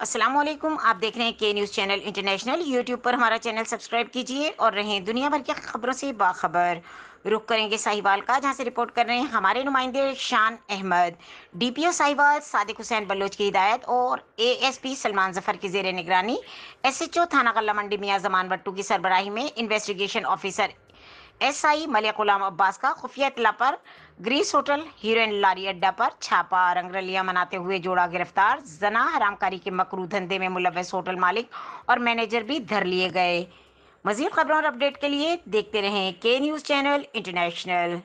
असलम आप देख रहे हैं के न्यूज़ चैनल इंटरनेशनल यूट्यूब पर हमारा चैनल सब्सक्राइब कीजिए और रहें दुनिया भर की खबरों से बाखबर रुख करेंगे साहिवाल का जहां से रिपोर्ट कर रहे हैं हमारे नुमाइंदे शान अहमद डीपीओ साहिवाल सादिक हुसैन बलोच की हिदायत और एएसपी सलमान जफर की जेर निगरानी एसएचओ थाना गला मंडी मियाँ जमान भट्टू की सरबराही में इन्वेस्टिगेशन ऑफिसर आई मलिक गुलाम अब्बास का खुफिया इतला पर ग्रीस होटल हीरोइन लारी अड्डा पर छापा रंगरलिया मनाते हुए जोड़ा गिरफ्तार जना हरामकारी के मकरू धंधे में मुलवस होटल मालिक और मैनेजर भी धर लिए गए मजीद खबरों और अपडेट के लिए देखते रहें के न्यूज़ चैनल इंटरनेशनल